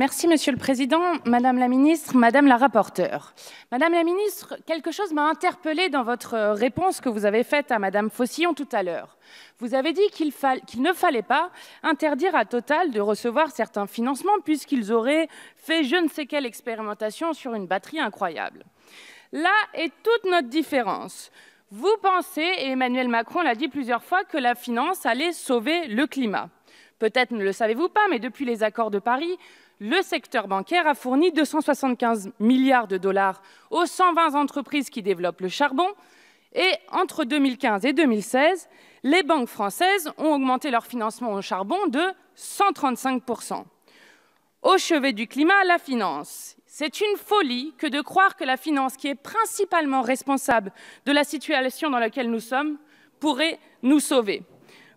Merci, Monsieur le Président, Madame la Ministre, Madame la Rapporteure. Madame la Ministre, quelque chose m'a interpellée dans votre euh, réponse que vous avez faite à Madame Faucillon tout à l'heure. Vous avez dit qu'il ne fallait pas interdire à Total de recevoir certains financements puisqu'ils auraient fait je ne sais quelle expérimentation sur une batterie incroyable. Là est toute notre différence. Vous pensez, et Emmanuel Macron l'a dit plusieurs fois, que la finance allait sauver le climat. Peut-être ne le savez-vous pas, mais depuis les accords de Paris, le secteur bancaire a fourni 275 milliards de dollars aux 120 entreprises qui développent le charbon. Et entre 2015 et 2016, les banques françaises ont augmenté leur financement au charbon de 135 Au chevet du climat, la finance. C'est une folie que de croire que la finance, qui est principalement responsable de la situation dans laquelle nous sommes, pourrait nous sauver.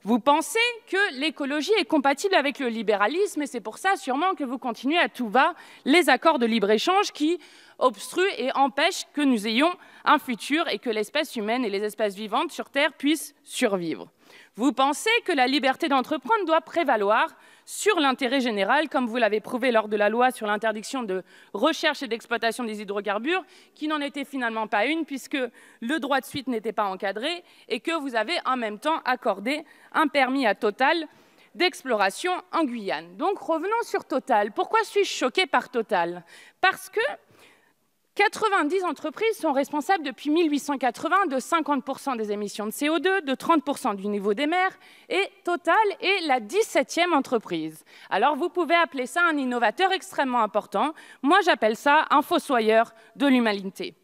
Vous pensez que l'écologie est compatible avec le libéralisme et c'est pour ça sûrement que vous continuez à tout va les accords de libre-échange qui obstruent et empêchent que nous ayons un futur et que l'espèce humaine et les espèces vivantes sur Terre puissent survivre. Vous pensez que la liberté d'entreprendre doit prévaloir sur l'intérêt général, comme vous l'avez prouvé lors de la loi sur l'interdiction de recherche et d'exploitation des hydrocarbures, qui n'en était finalement pas une, puisque le droit de suite n'était pas encadré, et que vous avez en même temps accordé un permis à Total d'exploration en Guyane. Donc revenons sur Total. Pourquoi suis-je choquée par Total Parce que 90 entreprises sont responsables depuis 1880 de 50% des émissions de CO2, de 30% du niveau des mers, et Total est la 17e entreprise. Alors vous pouvez appeler ça un innovateur extrêmement important. Moi j'appelle ça un fossoyeur de l'humanité.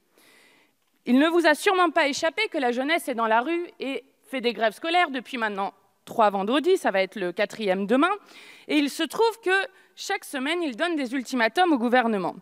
Il ne vous a sûrement pas échappé que la jeunesse est dans la rue et fait des grèves scolaires depuis maintenant trois vendredis, ça va être le quatrième demain. Et il se trouve que chaque semaine, il donne des ultimatums au gouvernement.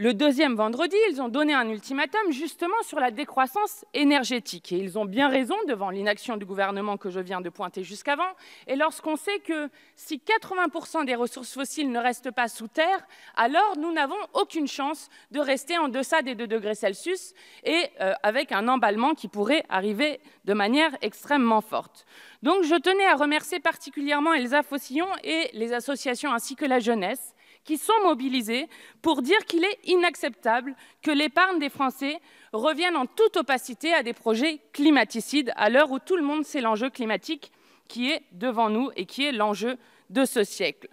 Le deuxième vendredi, ils ont donné un ultimatum justement sur la décroissance énergétique. Et ils ont bien raison devant l'inaction du gouvernement que je viens de pointer jusqu'avant. Et lorsqu'on sait que si 80% des ressources fossiles ne restent pas sous terre, alors nous n'avons aucune chance de rester en deçà des deux degrés Celsius et euh, avec un emballement qui pourrait arriver de manière extrêmement forte. Donc je tenais à remercier particulièrement Elsa Fossillon et les associations ainsi que la jeunesse qui sont mobilisés pour dire qu'il est inacceptable que l'épargne des Français revienne en toute opacité à des projets climaticides à l'heure où tout le monde sait l'enjeu climatique qui est devant nous et qui est l'enjeu de ce siècle.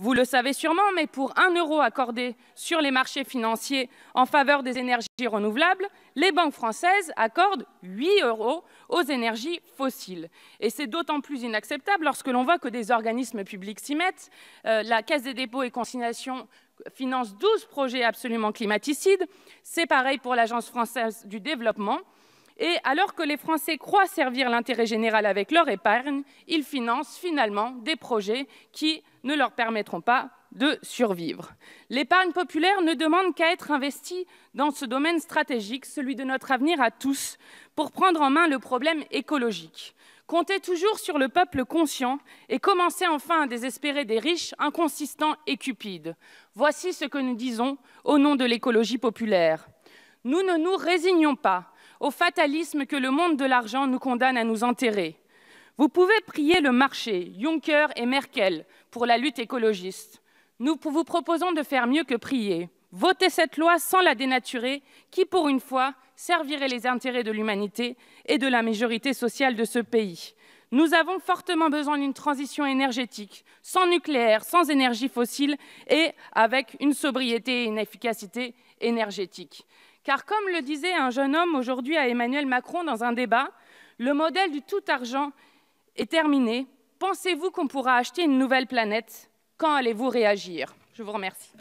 Vous le savez sûrement, mais pour un euro accordé sur les marchés financiers en faveur des énergies renouvelables, les banques françaises accordent 8 euros aux énergies fossiles. Et c'est d'autant plus inacceptable lorsque l'on voit que des organismes publics s'y mettent. Euh, la Caisse des dépôts et consignations finance 12 projets absolument climaticides. C'est pareil pour l'Agence française du développement. Et alors que les Français croient servir l'intérêt général avec leur épargne, ils financent finalement des projets qui ne leur permettront pas de survivre. L'épargne populaire ne demande qu'à être investie dans ce domaine stratégique, celui de notre avenir à tous, pour prendre en main le problème écologique. Comptez toujours sur le peuple conscient et commencez enfin à désespérer des riches, inconsistants et cupides. Voici ce que nous disons au nom de l'écologie populaire. Nous ne nous résignons pas au fatalisme que le monde de l'argent nous condamne à nous enterrer. Vous pouvez prier le marché, Juncker et Merkel, pour la lutte écologiste. Nous vous proposons de faire mieux que prier. Votez cette loi sans la dénaturer, qui, pour une fois, servirait les intérêts de l'humanité et de la majorité sociale de ce pays. Nous avons fortement besoin d'une transition énergétique, sans nucléaire, sans énergie fossile et avec une sobriété et une efficacité énergétique. Car comme le disait un jeune homme aujourd'hui à Emmanuel Macron dans un débat, le modèle du tout argent est terminé. Pensez-vous qu'on pourra acheter une nouvelle planète Quand allez-vous réagir Je vous remercie.